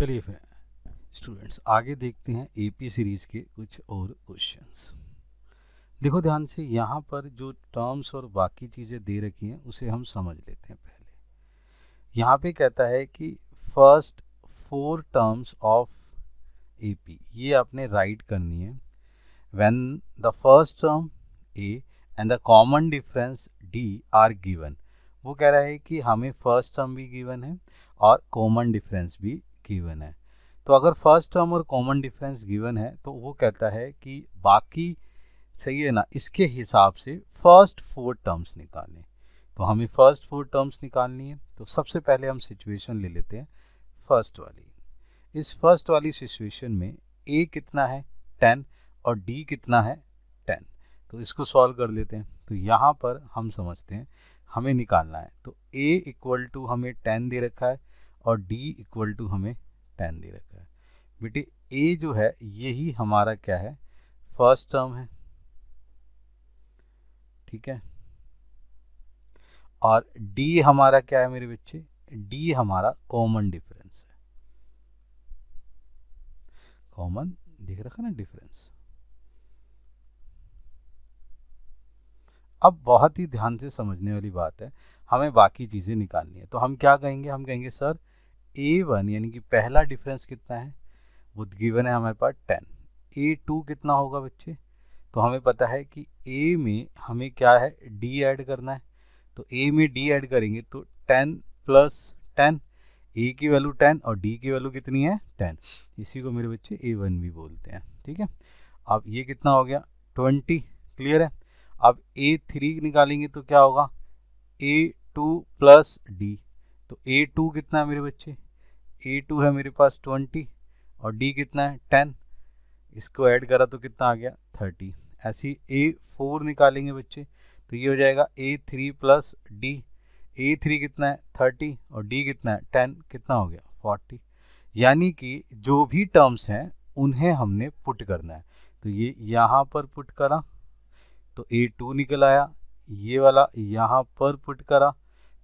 चलिए फिर स्टूडेंट्स आगे देखते हैं एपी सीरीज़ के कुछ और क्वेश्चंस देखो ध्यान से यहाँ पर जो टर्म्स और बाकी चीज़ें दे रखी हैं उसे हम समझ लेते हैं पहले यहाँ पे कहता है कि first four terms of AP ये आपने राइट करनी है when the first term a and the common difference d are given वो कह रहा है कि हमें फर्स्ट टर्म भी गिवन है और कॉमन डिफरेंस भी गिवन है तो अगर फर्स्ट टर्म और कॉमन डिफरेंस गिवन है तो वो कहता है कि बाकी सही है ना इसके हिसाब से फर्स्ट फोर टर्म्स निकालें तो हमें फर्स्ट फोर टर्म्स निकालनी है तो सबसे पहले हम सिचुएशन ले लेते हैं फर्स्ट वाली इस फर्स्ट वाली सिचुएशन में ए कितना है टेन और डी कितना है टेन तो इसको सॉल्व कर लेते हैं तो यहाँ पर हम समझते हैं हमें निकालना है तो ए इक्वल टू हमें टेन दे रखा है और डी इक्वल टू हमें टेन दे रखा है बेटे ए जो है यही हमारा क्या है फर्स्ट टर्म है ठीक है और डी हमारा क्या है मेरे बच्चे डी हमारा कॉमन डिफरेंस है कॉमन देख रखा ना डिफरेंस अब बहुत ही ध्यान से समझने वाली बात है हमें बाकी चीज़ें निकालनी है तो हम क्या कहेंगे हम कहेंगे सर ए वन यानी कि पहला डिफरेंस कितना है वो गिवन है हमारे पास टेन ए टू कितना होगा बच्चे तो हमें पता है कि ए में हमें क्या है डी ऐड करना है तो ए में डी ऐड करेंगे तो टेन प्लस टेन ए की वैल्यू टेन और डी की वैल्यू कितनी है टेन इसी को मेरे बच्चे ए वन भी बोलते हैं ठीक है अब ये कितना हो गया ट्वेंटी क्लियर है अब ए थ्री निकालेंगे तो क्या होगा ए टू प्लस डी तो ए टू कितना है मेरे बच्चे ए टू है मेरे पास ट्वेंटी और डी कितना है टेन इसको ऐड करा तो कितना आ गया थर्टी ऐसी ए फोर निकालेंगे बच्चे तो ये हो जाएगा a three plus d a three कितना है थर्टी और डी कितना है टेन कितना हो गया फोर्टी यानी कि जो भी टर्म्स हैं उन्हें हमने पुट करना है तो ये यहाँ पर पुट करा तो ए टू निकल आया ये वाला यहाँ पर पुट करा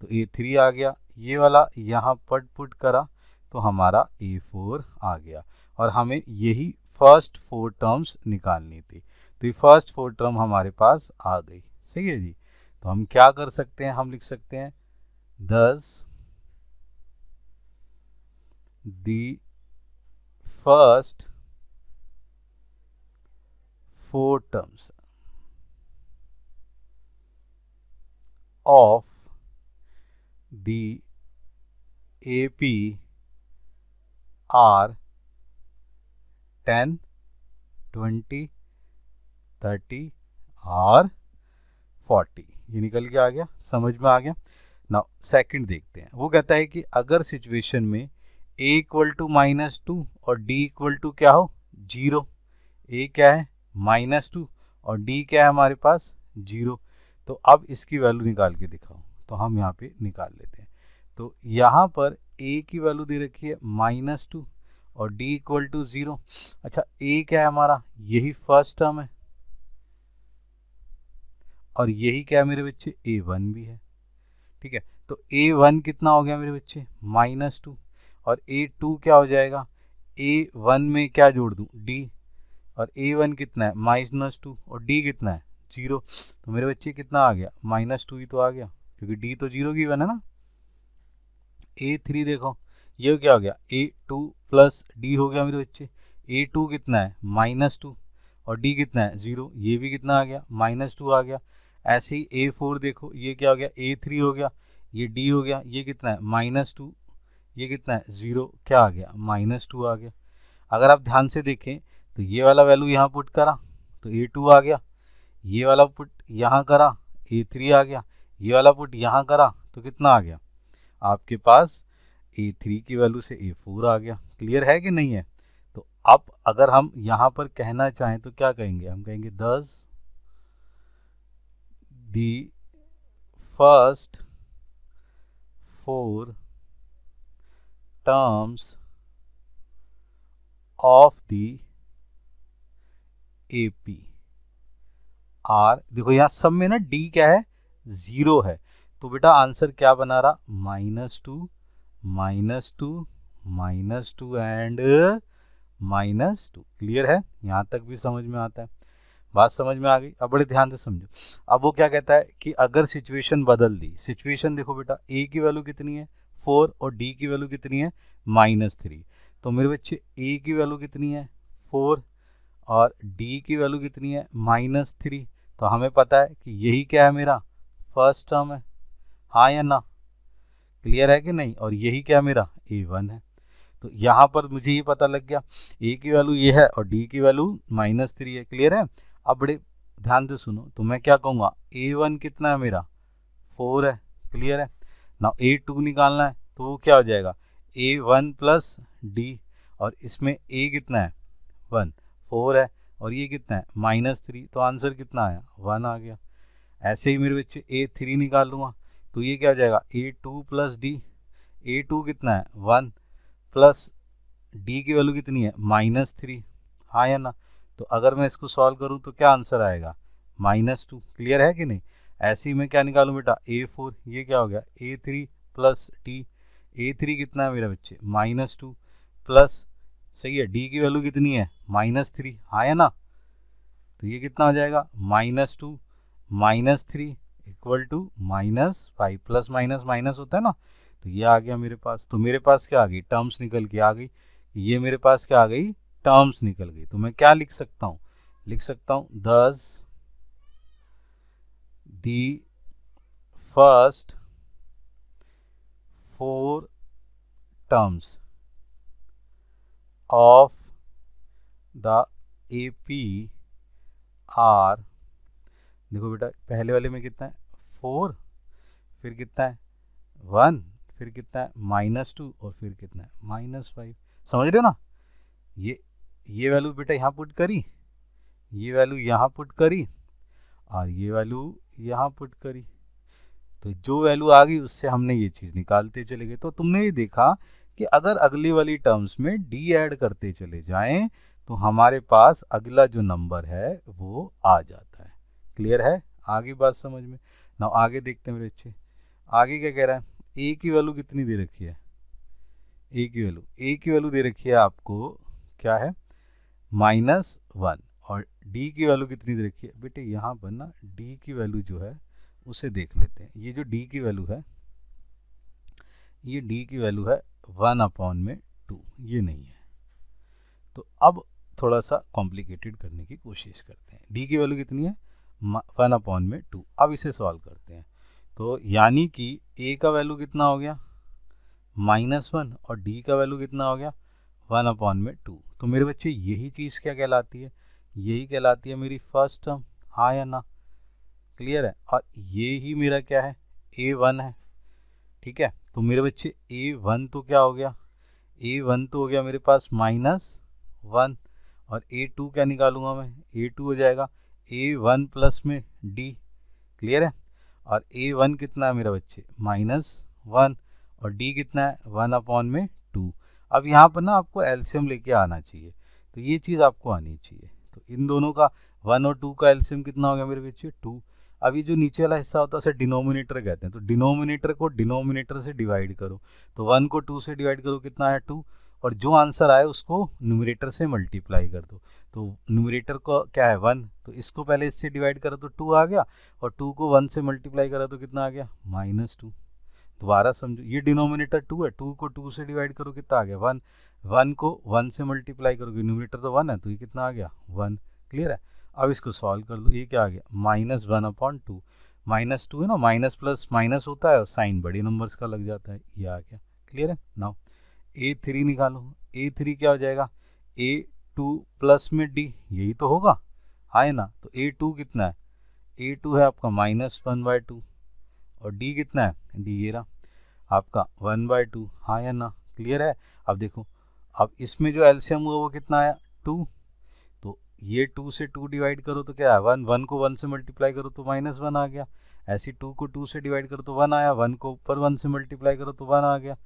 तो ए थ्री आ गया ये वाला यहाँ पट पुट करा तो हमारा ए e फोर आ गया और हमें यही फर्स्ट फोर टर्म्स निकालनी थी तो ये फर्स्ट फोर टर्म हमारे पास आ गई सही है जी तो हम क्या कर सकते हैं हम लिख सकते हैं this the first four terms of the A P are ten twenty thirty or forty ये निकल के आ गया समझ में आ गया ना सेकंड देखते हैं वो कहता है कि अगर सिचुएशन में a equal to minus two और डी इक्वल टू क्या हो जीरो ए क्या है माइनस टू और डी क्या है हमारे पास जीरो तो अब इसकी वैल्यू निकाल के दिखाओ तो हम यहाँ पे निकाल लेते हैं तो यहाँ पर ए की वैल्यू दे रखी है माइनस टू और डी इक्वल टू ज़ीरो अच्छा ए क्या है हमारा यही फर्स्ट टर्म है और यही क्या है मेरे बच्चे ए वन भी है ठीक है तो ए वन कितना हो गया मेरे बच्चे माइनस टू और ए टू क्या हो जाएगा ए वन में क्या जोड़ दूँ डी और ए वन कितना है माइनस टू और डी कितना है जीरो तो मेरे बच्चे कितना आ गया माइनस टू ही तो आ गया क्योंकि डी तो जीरो की वन है ना ए थ्री देखो ये क्या हो गया ए टू प्लस डी हो गया मेरे बच्चे ए टू कितना है माइनस टू और डी कितना है ज़ीरो ये भी कितना आ गया माइनस टू आ गया ऐसे ही ए फोर देखो ये क्या हो गया ए थ्री हो गया ये डी हो गया ये कितना है माइनस टू ये कितना है ज़ीरो क्या आ गया माइनस टू आ गया अगर आप ध्यान से देखें तो ये वाला वैल्यू यहाँ पुट करा तो ए टू आ गया ये वाला पुट यहाँ करा ए थ्री आ गया ये वाला पुट यहाँ करा तो कितना आ गया आपके पास ए थ्री की वैल्यू से ए फोर आ गया क्लियर है कि नहीं है तो अब अगर हम यहाँ पर कहना चाहें तो क्या कहेंगे हम कहेंगे this the first four of of A P are देखो यहाँ सब में ना डी क्या है ज़ीरो है तो बेटा आंसर क्या बना रहा minus two minus two minus two and minus two clear है यहाँ तक भी समझ में आता है बात समझ में आ गई अब बड़े ध्यान से समझो अब वो क्या कहता है कि अगर सिचुएशन बदल दी सिचुएशन देखो बेटा ए की वैल्यू कितनी है फोर और डी की वैल्यू कितनी है माइनस थ्री तो मेरे बच्चे ए की वैल्यू कितनी है फोर और डी की वैल्यू कितनी है माइनस थ्री तो हमें पता है कि यही क्या है मेरा फर्स्ट टर्म है हाँ या ना क्लियर है कि नहीं और यही क्या मेरा ए वन है तो यहाँ पर मुझे ये पता लग गया ए की वैल्यू ये है और डी की वैल्यू माइनस थ्री है क्लियर है अब बड़े ध्यान से सुनो तो मैं क्या कहूँगा ए वन कितना है मेरा फोर है क्लियर है ना ए टू निकालना है तो वो क्या हो जाएगा ए वन प्लस डी और इसमें ए कितना है वन फोर है और ये कितना है माइनस थ्री तो आंसर कितना आया वन आ गया ऐसे ही मेरे बच्चे ए थ्री निकाल लूँगा तो ये क्या हो जाएगा ए two plus d a two कितना है वन प्लस डी की वैल्यू कितनी है माइनस थ्री हाँ या ना तो अगर मैं इसको सॉल्व करूँ तो क्या आंसर आएगा माइनस टू क्लियर है कि नहीं ऐसे ही मैं क्या निकालूँ बेटा ए फोर ये क्या हो गया ए three plus d a three कितना है मेरा बच्चे माइनस टू प्लस सही है डी की वैल्यू कितनी है माइनस थ्री हाँ या ना तो ये कितना हो जाएगा minus two minus three equal to minus five plus minus minus होता है ना तो ये आ गया मेरे पास तो मेरे पास क्या आ गई टर्म्स निकल के आ गई ये मेरे पास क्या आ गई टर्म्स निकल गई तो मैं क्या लिख सकता हूँ लिख सकता हूँ this the first four terms of the A P are देखो बेटा पहले वाले में कितना है फोर फिर कितना है वन फिर कितना है माइनस टू और फिर कितना है माइनस फाइव समझ रहे हो ना ये ये वैल्यू बेटा यहाँ पुट करी ये वैल्यू यहाँ पुट करी और ये वैल्यू यहाँ पुट करी तो जो वैल्यू आ गई उससे हमने ये चीज़ निकालते चले गए तो तुमने ये देखा कि अगर अगली वाली टर्म्स में डी ऐड करते चले जाएं तो हमारे पास अगला जो नंबर है वो आ जाता क्लियर है आगे बात समझ में ना आगे देखते हैं मेरे अच्छे आगे क्या कह रहा है ए की वैल्यू कितनी दे रखी है ए की वैल्यू ए की वैल्यू दे रखी है आपको क्या है माइनस वन और डी की वैल्यू कितनी दे रखी है बेटे यहाँ पर ना डी की वैल्यू जो है उसे देख लेते हैं ये जो डी की वैल्यू है ये डी की वैल्यू है वन अपॉन में टू ये नहीं है तो अब थोड़ा सा कॉम्प्लिकेटेड करने की कोशिश करते हैं डी की वैल्यू कितनी है वन अपॉन में टू अब इसे सॉल्व करते हैं तो यानी कि ए का वैल्यू कितना हो गया माइनस वन और डी का वैल्यू कितना हो गया वन अपॉन में टू तो मेरे बच्चे यही चीज़ क्या कहलाती है यही कहलाती है मेरी फर्स्ट टर्म हाँ या ना क्लियर है और ये ही मेरा क्या है ए वन है ठीक है तो मेरे बच्चे ए वन तो क्या हो गया ए वन तो हो गया मेरे पास माइनस वन और ए टू क्या निकालूंगा मैं ए टू हो जाएगा ए वन प्लस में डी क्लियर है और ए वन कितना है मेरा बच्चे माइनस वन और डी कितना है वन अपॉन में टू अब यहाँ पर ना आपको एल्शियम लेके आना चाहिए तो ये चीज़ आपको आनी चाहिए तो इन दोनों का वन और टू का एल्शियम कितना हो गया मेरे बच्चे टू अब ये जो नीचे वाला हिस्सा होता है उसे डिनोमिनेटर कहते हैं तो डिनोमिनेटर को डिनोमिनेटर से डिवाइड करो तो वन को टू से डिवाइड करो कितना है टू और जो आंसर आए उसको न्यूमरेटर से मल्टीप्लाई कर दो तो न्यूमरेटर को क्या है वन तो इसको पहले इससे डिवाइड करो तो टू आ गया और टू को वन से मल्टीप्लाई करा तो कितना आ गया माइनस टू दोबारा समझो ये डिनोमिनेटर टू है टू को टू से डिवाइड करो कितना आ गया वन वन को वन से मल्टीप्लाई करोगे न्यूमिनेटर तो वन है तो ये कितना आ गया वन क्लियर है अब इसको सॉल्व कर लो ये क्या आ गया minus one upon two minus two है ना माइनस प्लस माइनस होता है और साइन बड़े नंबर्स का लग जाता है ये आ गया क्लियर है नाउ ए थ्री निकालो ए थ्री क्या हो जाएगा ए टू प्लस में डी यही तो होगा आए हाँ ना तो ए टू कितना है ए टू है आपका माइनस वन बाय टू और डी कितना है डी ये रहा आपका वन बाय टू हाँ या ना क्लियर है अब देखो अब इसमें जो एल्शियम हुआ वो कितना आया टू तो ये टू से टू डिवाइड करो तो क्या है वन वन को वन से मल्टीप्लाई करो तो माइनस वन आ गया ऐसे टू को टू से डिवाइड करो तो वन आया वन को ऊपर वन से मल्टीप्लाई करो तो वन आ गया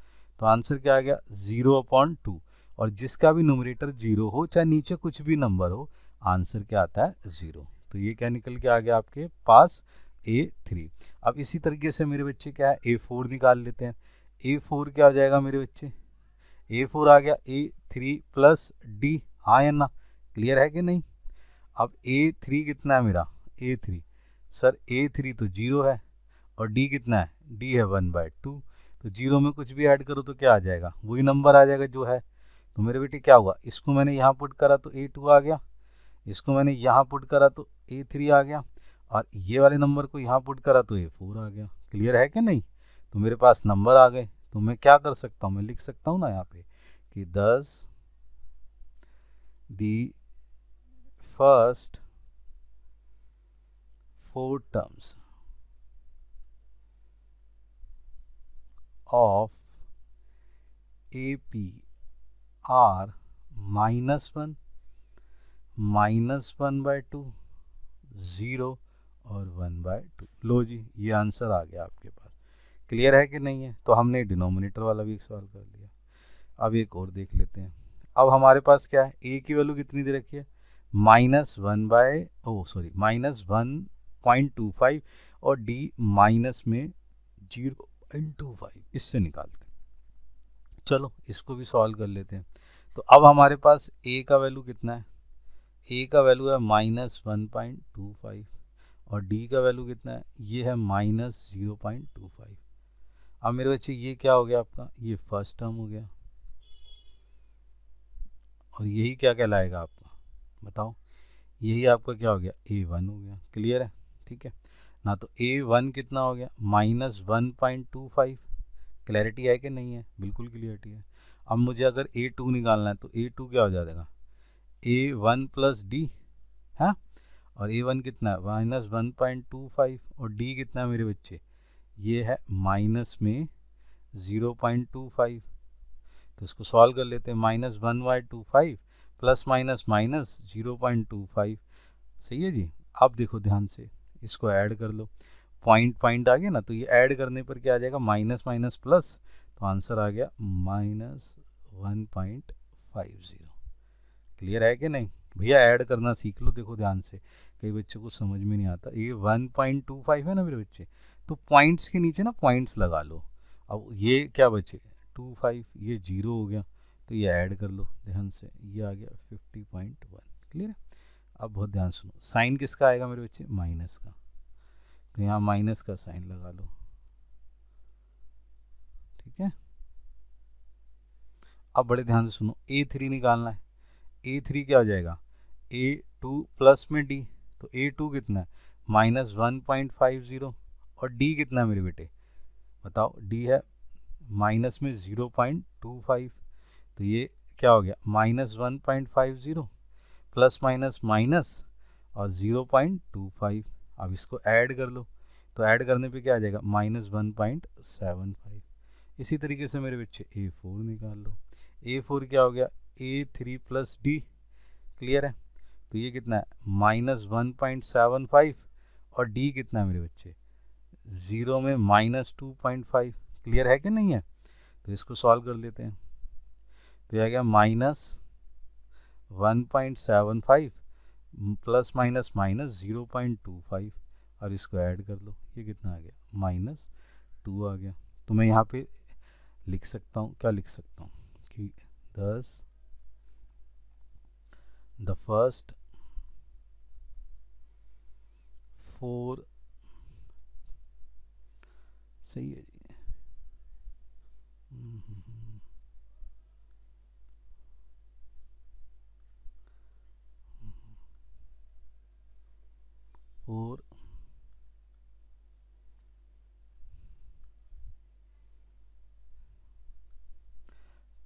तो आंसर क्या आ गया ज़ीरो अपॉन टू और जिसका भी नोमरेटर ज़ीरो हो चाहे नीचे कुछ भी नंबर हो आंसर क्या आता है ज़ीरो तो ये क्या निकल के आ गया आपके पास ए थ्री अब इसी तरीके से मेरे बच्चे क्या है ए फोर निकाल लेते हैं ए फोर क्या हो जाएगा मेरे बच्चे ए फोर आ गया ए थ्री प्लस डी हाँ या ना क्लियर है कि नहीं अब ए थ्री कितना है मेरा a three sir a three तो जीरो है और डी कितना है डी है वन बाय टू तो जीरो में कुछ भी ऐड करो तो क्या आ जाएगा वही नंबर आ जाएगा जो है तो मेरे बेटे क्या हुआ इसको मैंने यहाँ पुट करा तो ए टू आ गया इसको मैंने यहाँ पुट करा तो ए थ्री आ गया और ये वाले नंबर को यहाँ पुट करा तो ए फोर आ गया क्लियर है कि नहीं तो मेरे पास नंबर आ गए तो मैं क्या कर सकता हूँ मैं लिख सकता हूँ ना यहाँ पे कि दस the first four terms of AP are minus 1 minus one by two zero और वन बाय टू लो जी ये आंसर आ गया आपके पास क्लियर है कि नहीं है तो हमने डिनोमिनेटर वाला भी एक सवाल कर लिया अब एक और देख लेते हैं अब हमारे पास क्या है ए की वैल्यू कितनी दे रखी है minus one by oh sorry minus one point two five और डी माइनस में जीरो इंटू फाइव इससे निकालते हैं चलो इसको भी सॉल्व कर लेते हैं तो अब हमारे पास ए का वैल्यू कितना है ए का वैल्यू है minus one point two five और डी का वैल्यू कितना है ये है minus zero point two five अब मेरे बच्चे ये क्या हो गया आपका ये फर्स्ट टर्म हो गया और यही क्या कहलाएगा आपका बताओ यही आपका क्या हो गया ए वन हो गया क्लियर है ठीक है ना तो ए वन कितना हो गया minus one point two five clarity है कि नहीं है बिल्कुल क्लियरिटी है अब मुझे अगर ए टू निकालना है तो ए टू क्या हो जाएगा ए वन प्लस डी है और ए वन कितना है minus one point two five और डी कितना है मेरे बच्चे ये है माइनस में ज़ीरो पॉइंट टू फाइव तो इसको सॉल्व कर लेते हैं minus one by two five plus minus minus zero point two five सही है जी अब देखो ध्यान से इसको ऐड कर लो पॉइंट पॉइंट आ गया ना तो ये ऐड करने पर क्या आ जाएगा माइनस माइनस प्लस तो आंसर आ गया minus one point five zero clear है कि नहीं भैया ऐड करना सीख लो देखो ध्यान से कई बच्चों को समझ में नहीं आता ये वन पॉइंट टू फाइव है ना मेरे बच्चे तो पॉइंट्स के नीचे ना पॉइंट्स लगा लो अब ये क्या बचे टू फाइव ये जीरो हो गया तो ये ऐड कर लो ध्यान से ये आ गया फिफ्टी पॉइंट वन क्लियर है अब बहुत ध्यान सुनो साइन किसका आएगा मेरे बच्चे माइनस का तो यहाँ माइनस का साइन लगा लो ठीक है अब बड़े ध्यान से सुनो ए थ्री निकालना है ए थ्री क्या हो जाएगा ए टू प्लस में डी तो ए टू कितना है minus one point five zero और डी कितना है मेरे बेटे बताओ डी है माइनस में ज़ीरो पॉइंट टू फाइव तो ये क्या हो गया minus one point five zero plus minus minus और ज़ीरो पॉइंट टू फाइव अब इसको ऐड कर लो तो ऐड करने पे क्या आ जाएगा minus one point seven five इसी तरीके से मेरे बच्चे ए फोर निकाल लो ए फोर क्या हो गया ए थ्री प्लस डी क्लियर है तो ये कितना है minus one point seven five और डी कितना है मेरे बच्चे ज़ीरो में minus two point five clear है कि नहीं है तो इसको सॉल्व कर लेते हैं तो यह आ गया minus 1.75 plus minus minus zero point two five और इसको ऐड कर लो ये कितना आ गया माइनस टू आ गया तो मैं यहाँ पे लिख सकता हूँ क्या लिख सकता हूँ कि दस द फर्स्ट फोर सही है hmm, hmm, hmm.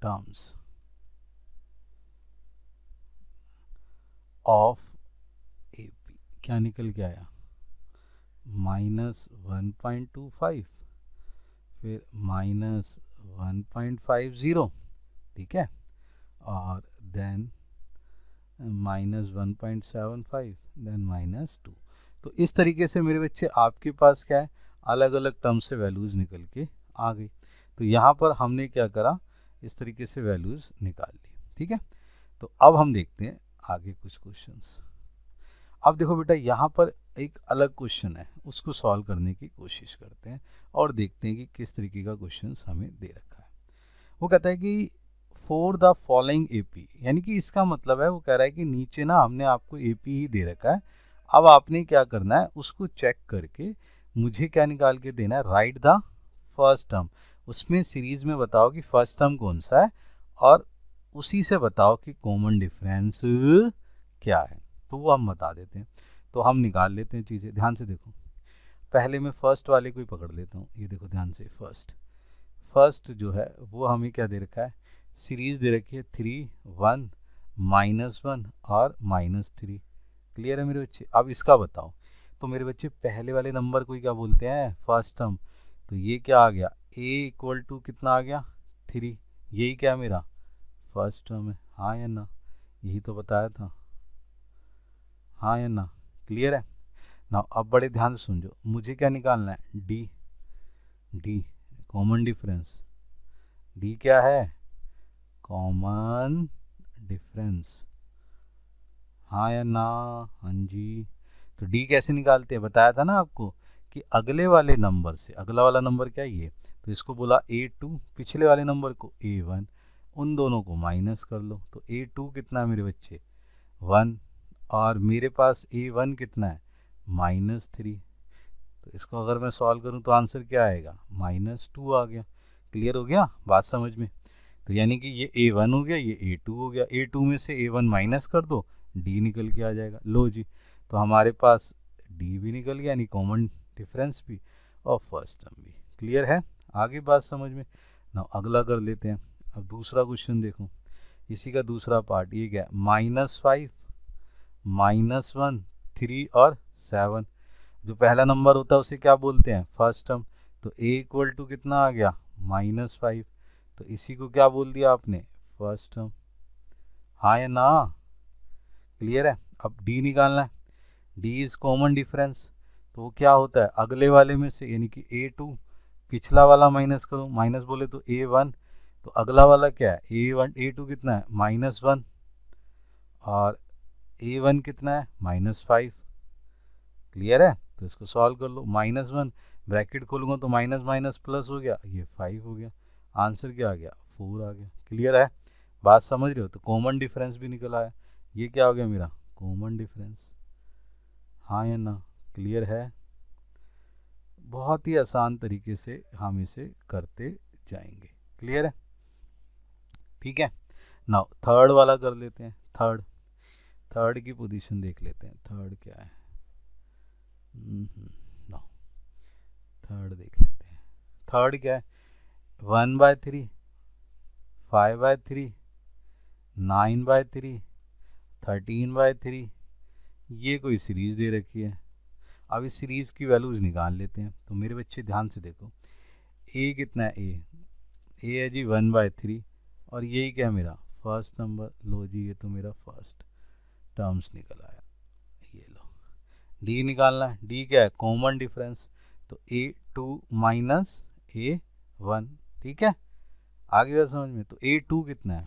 terms of A P क्या निकल के आया minus one point two five फिर minus one point five zero ठीक है और then minus one point seven five then minus two तो इस तरीके से मेरे बच्चे आपके पास क्या है अलग अलग टर्म्स से वैल्यूज़ निकल के आ गई तो यहाँ पर हमने क्या करा इस तरीके से वैल्यूज़ निकाल ली ठीक है तो अब हम देखते हैं आगे कुछ क्वेश्चंस अब देखो बेटा यहाँ पर एक अलग क्वेश्चन है उसको सॉल्व करने की कोशिश करते हैं और देखते हैं कि किस तरीके का क्वेश्चन हमें दे रखा है वो कहता है कि for the following A P यानी कि इसका मतलब है वो कह रहा है कि नीचे ना हमने आपको ए पी ही दे रखा है अब आपने क्या करना है उसको चेक करके मुझे क्या निकाल के देना है राइट द फर्स्ट टर्म उसमें सीरीज में बताओ कि फर्स्ट टर्म कौन सा है और उसी से बताओ कि कॉमन डिफरेंस क्या है तो वो हम बता देते हैं तो हम निकाल लेते हैं चीज़ें ध्यान से देखो पहले मैं फ़र्स्ट वाले को ही पकड़ लेता हूँ ये देखो ध्यान से फर्स्ट फर्स्ट जो है वो हमें क्या दे रखा है सीरीज दे रखी है थ्री वन माइनस वन और माइनस थ्री क्लियर है मेरे बच्चे अब इसका बताओ तो मेरे बच्चे पहले वाले नंबर को ही क्या बोलते हैं फर्स्ट टर्म तो ये क्या आ गया ए इक्वल टू कितना आ गया थ्री यही क्या मेरा फर्स्ट टर्म है हाँ या ना यही तो बताया था हाँ या ना क्लियर है ना अब बड़े ध्यान से सुन जो मुझे क्या निकालना है D D common difference D क्या है कॉमन डिफरेंस हाँ या ना हाँ जी तो डी कैसे निकालते हैं बताया था ना आपको कि अगले वाले नंबर से अगला वाला नंबर क्या ये तो इसको बोला ए टू पिछले वाले नंबर को ए वन उन दोनों को माइनस कर लो तो ए टू कितना है मेरे बच्चे वन और मेरे पास ए वन कितना है माइनस थ्री तो इसको अगर मैं सॉल्व करूं तो आंसर क्या आएगा माइनस टू आ गया क्लियर हो गया बात समझ में तो यानी कि ये ए वन हो गया ये ए टू हो गया ए टू में से ए वन माइनस कर दो डी निकल के आ जाएगा लो जी तो हमारे पास डी भी निकल गया यानी कॉमन डिफरेंस भी और फर्स्ट टर्म भी क्लियर है आगे बात समझ में ना अगला कर लेते हैं अब दूसरा क्वेश्चन देखो इसी का दूसरा पार्ट ये क्या है minus five minus one three और सेवन जो पहला नंबर होता है उसे क्या बोलते हैं फर्स्ट टर्म तो ए इक्वल टू कितना आ गया माइनस फाइव तो इसी को क्या बोल दिया आपने फर्स्ट टर्म हाँ या ना क्लियर है अब डी निकालना है डी इज़ कॉमन डिफरेंस तो वो क्या होता है अगले वाले में से यानी कि ए टू पिछला वाला माइनस करो माइनस बोले तो ए वन तो अगला वाला क्या है ए वन ए टू कितना है माइनस वन और ए वन कितना है माइनस फाइव क्लियर है तो इसको सॉल्व कर लो माइनस वन ब्रैकेट खोलूंगा तो माइनस माइनस प्लस हो गया ये फाइव हो गया आंसर क्या आ गया फोर आ गया क्लियर है बात समझ रहे हो तो कॉमन डिफरेंस भी निकला है ये क्या हो गया मेरा कॉमन डिफरेंस हाँ या ना क्लियर है बहुत ही आसान तरीके से हम इसे करते जाएंगे क्लियर है ठीक है नाउ थर्ड वाला कर लेते हैं थर्ड थर्ड की पोजीशन देख लेते हैं थर्ड क्या है नाउ mm-hmm. थर्ड देख लेते हैं थर्ड क्या है one by three five by three nine by three thirteen by three ये कोई सीरीज दे रखी है अब इस सीरीज़ की वैल्यूज़ निकाल लेते हैं तो मेरे बच्चे ध्यान से देखो ए कितना है ए ए है जी वन बाय थ्री और यही क्या है मेरा फर्स्ट नंबर लो जी ये तो मेरा फर्स्ट टर्म्स निकल आया ये लो डी निकालना है डी क्या है कॉमन डिफरेंस तो A two minus A one ठीक है आ गया समझ में तो ए टू कितना है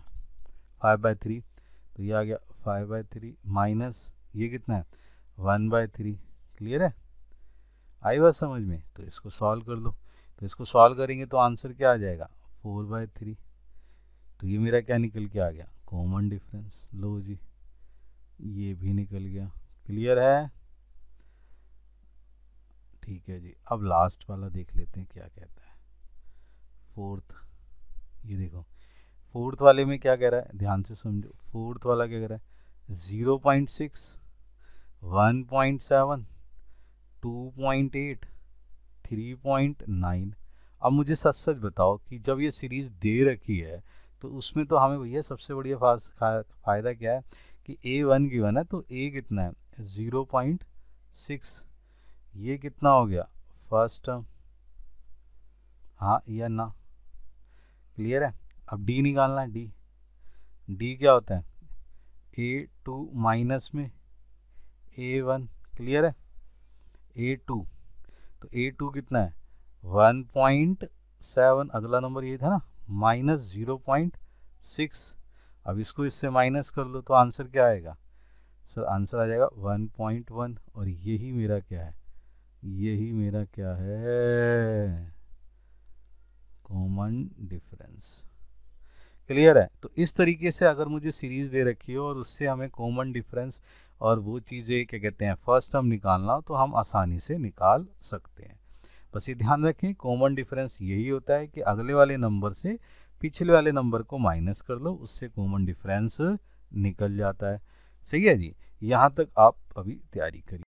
फाइव बाय थ्री तो ये आ गया फाइव बाई थ्री माइनस ये कितना है वन बाय थ्री क्लियर है आई बात समझ में तो इसको सॉल्व कर दो तो इसको सॉल्व करेंगे तो आंसर क्या आ जाएगा फोर बाय थ्री तो ये मेरा क्या निकल के आ गया कॉमन डिफरेंस लो जी ये भी निकल गया क्लियर है ठीक है जी अब लास्ट वाला देख लेते हैं क्या कहता है फोर्थ ये देखो फोर्थ वाले में क्या कह रहा है ध्यान से समझो फोर्थ वाला क्या कह रहा है zero point six one point seven two point eight three point nine अब मुझे सच सच बताओ कि जब ये सीरीज़ दे रखी है तो उसमें तो हमें भैया सबसे बढ़िया फ़ायदा क्या है कि ए वन की वन है तो ए कितना है ज़ीरो पॉइंट सिक्स ये कितना हो गया फर्स्ट टर्म हाँ या ना क्लियर है अब डी निकालना है डी डी क्या होता है ए टू माइनस में ए वन क्लियर है ए टू तो ए टू कितना है वन पॉइंट सेवन अगला नंबर ये था ना माइनस ज़ीरो पॉइंट सिक्स अब इसको इससे माइनस कर लो तो आंसर क्या आएगा सर आंसर आ जाएगा वन पॉइंट वन और यही मेरा क्या है यही मेरा क्या है कॉमन डिफरेंस क्लियर है तो इस तरीके से अगर मुझे सीरीज़ दे रखी हो और उससे हमें कॉमन डिफरेंस और वो चीज़ें क्या कहते हैं फर्स्ट टर्म निकालना तो हम आसानी से निकाल सकते हैं बस ये ध्यान रखें कॉमन डिफरेंस यही होता है कि अगले वाले नंबर से पिछले वाले नंबर को माइनस कर लो उससे कॉमन डिफरेंस निकल जाता है सही है जी यहाँ तक आप अभी तैयारी करिए